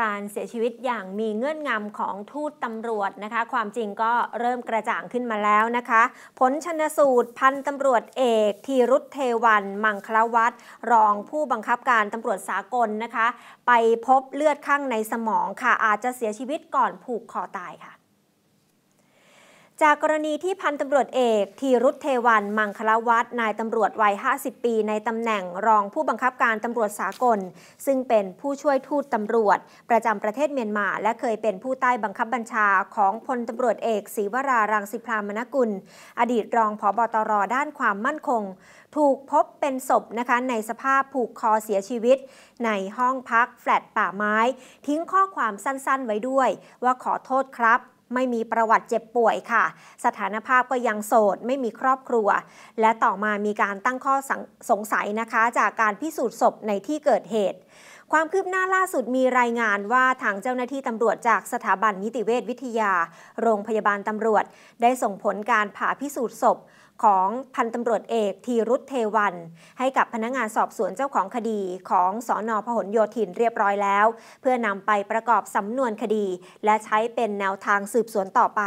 การเสียชีวิตอย่างมีเงื่อนงำของทูตตำรวจนะคะความจริงก็เริ่มกระจ่างขึ้นมาแล้วนะคะ ผลชนสูตรพันตำรวจเอกทีรุธเทวันมังคลวัตรรองผู้บังคับการตำรวจสากลนะคะ ไปพบเลือดข้างในสมองค่ะอาจจะเสียชีวิตก่อนผูกคอตายค่ะจากกรณีที่พันตำรวจเอกทีรุธเทวันมังคลวัฒนายตำรวจวัย 50 ปีในตำแหน่งรองผู้บังคับการตำรวจสากล ซึ่งเป็นผู้ช่วยทูตตำรวจ ประจำประเทศเมียนมา และเคยเป็นผู้ใต้บังคับบัญชาของพลตำรวจเอกศรีวรารังสิพรามนกุล อดีตรองผบตรด้านความมั่นคง ถูกพบเป็นศพนะคะในสภาพผูกคอเสียชีวิต ในห้องพักแฟลตป่าไม้ ทิ้งข้อความสั้นๆไว้ด้วย ว่าขอโทษครับไม่มีประวัติเจ็บป่วยค่ะ สถานภาพก็ยังโสด ไม่มีครอบครัว และต่อมามีการตั้งข้อสงสัยนะคะจากการพิสูจน์ศพในที่เกิดเหตุ ความคืบหน้าล่าสุดมีรายงานว่าทางเจ้าหน้าที่ตำรวจจากสถาบันนิติเวชวิทยา โรงพยาบาลตำรวจ ได้ส่งผลการผ่าพิสูจน์ศพของพันตำรวจเอกทีรุธเทวัน ให้กับพนักงงานสอบสวนเจ้าของคดี ของสอนอพหลโยธินเรียบร้อยแล้ว เพื่อนำไปประกอบสำนวนคดีและใช้เป็นแนวทางสืบสวนต่อไป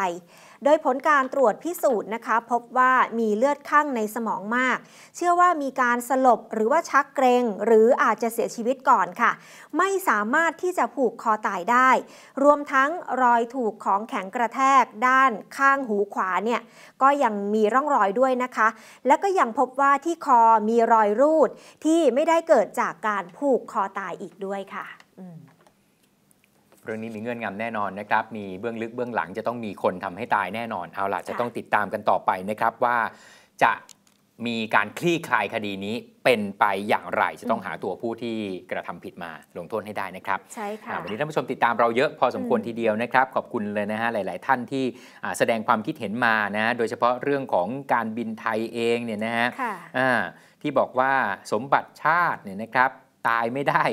โดยผลการตรวจพิสูจน์นะคะ พบว่ามีเลือดข้างในสมองมาก เชื่อว่ามีการสลบหรือว่าชักเกรงหรืออาจจะเสียชีวิตก่อนค่ะ ไม่สามารถที่จะผูกคอตายได้ รวมทั้งรอยถูกของแข็งกระแทกด้านข้างหูขวาเนี่ยก็ยังมีร่องรอยด้วยนะคะ และก็ยังพบว่าที่คอมีรอยรูดที่ไม่ได้เกิดจากการผูกคอตายอีกด้วยค่ะอืเรื่องนี้มีเงื่อนงำแน่นอนนะครับ มีเบื้องลึกเบื้องหลังจะต้องมีคนทำให้ตายแน่นอน เอาล่ะจะต้องติดตามกันต่อไปนะครับว่า จะมีการคลี่คลายคดีนี้เป็นไปอย่างไร จะต้องหาตัวผู้ที่กระทำผิดมา ลงโทษให้ได้นะครับใช่ค่ะวันนี้ท่านผู้ชมติดตามเราเยอะพอสมควรทีเดียวนะครับ ขอบคุณเลยนะฮะหลาย ๆ ท่านที่แสดงความคิดเห็นมานะโดยเฉพาะเรื่องของการบินไทยเองเนี่ยนะฮะที่บอกว่าสมบัติชาติเนี่ยนะครับตายไม่ได้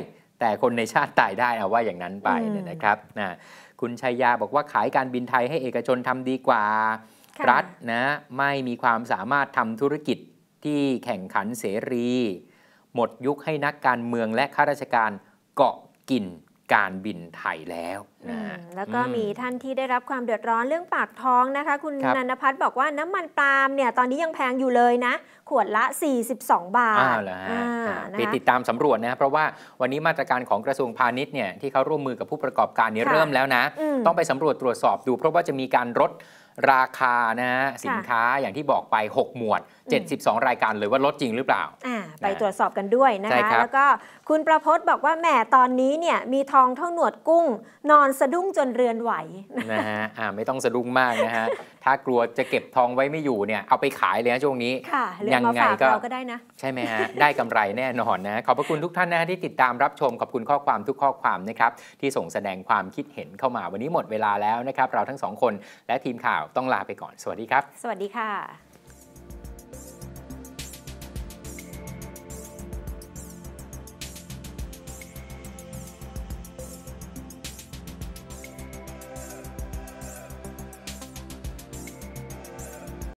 แต่คนในชาติตายได้เอาว่าอย่างนั้นไปเนี่ยนะครับนะคุณชัยยาบอกว่าขายการบินไทยให้เอกชนทำดีกว่ารัฐนะ ไม่มีความสามารถทำธุรกิจที่แข่งขันเสรี หมดยุคให้นักการเมืองและข้าราชการเกาะกินการบินไทยแล้วนะแล้วก็มีท่านที่ได้รับความเดือดร้อนเรื่องปากท้องนะคะคุณนันพัฒน์บอกว่าน้ำมันปาล์มเนี่ยตอนนี้ยังแพงอยู่เลยนะ ขวดละ 42 บาทไปติดตามสำรวจนะเพราะว่าวันนี้มาตรการของกระทรวงพาณิชย์เนี่ยที่เขาร่วมมือกับผู้ประกอบการนี้เริ่มแล้วนะต้องไปสำรวจตรวจสอบดู เพราะว่าจะมีการลดราคานะฮะสินค้าอย่างที่บอกไป6หมวด 72 รายการเลยว่าลดจริงหรือเปล่าไปตรวจสอบกันด้วยนะคะแล้วก็คุณประพจน์บอกว่าแหมตอนนี้เนี่ยมีทองเท่าหนวดกุ้งนอนอนสะดุ้งจนเรือนไหวนะฮะ อ่าไม่ต้องสะดุ้งมากนะฮะ ถ้ากลัวจะเก็บทองไว้ไม่อยู่เนี่ยเอาไปขายเลยนะช่วงนี้ค่ะ ยังไงก็เราก็ได้นะ ใช่ไหมฮะ ได้กำไรแน่นอนนะ ขอบพระคุณทุกท่านนะที่ติดตามรับชม ขอบคุณข้อความทุกข้อความนะครับ ที่ส่งแสดงความคิดเห็นเข้ามา วันนี้หมดเวลาแล้วนะครับ เราทั้งสองคนและทีมข่าวต้องลาไปก่อน สวัสดีครับ สวัสดีค่ะ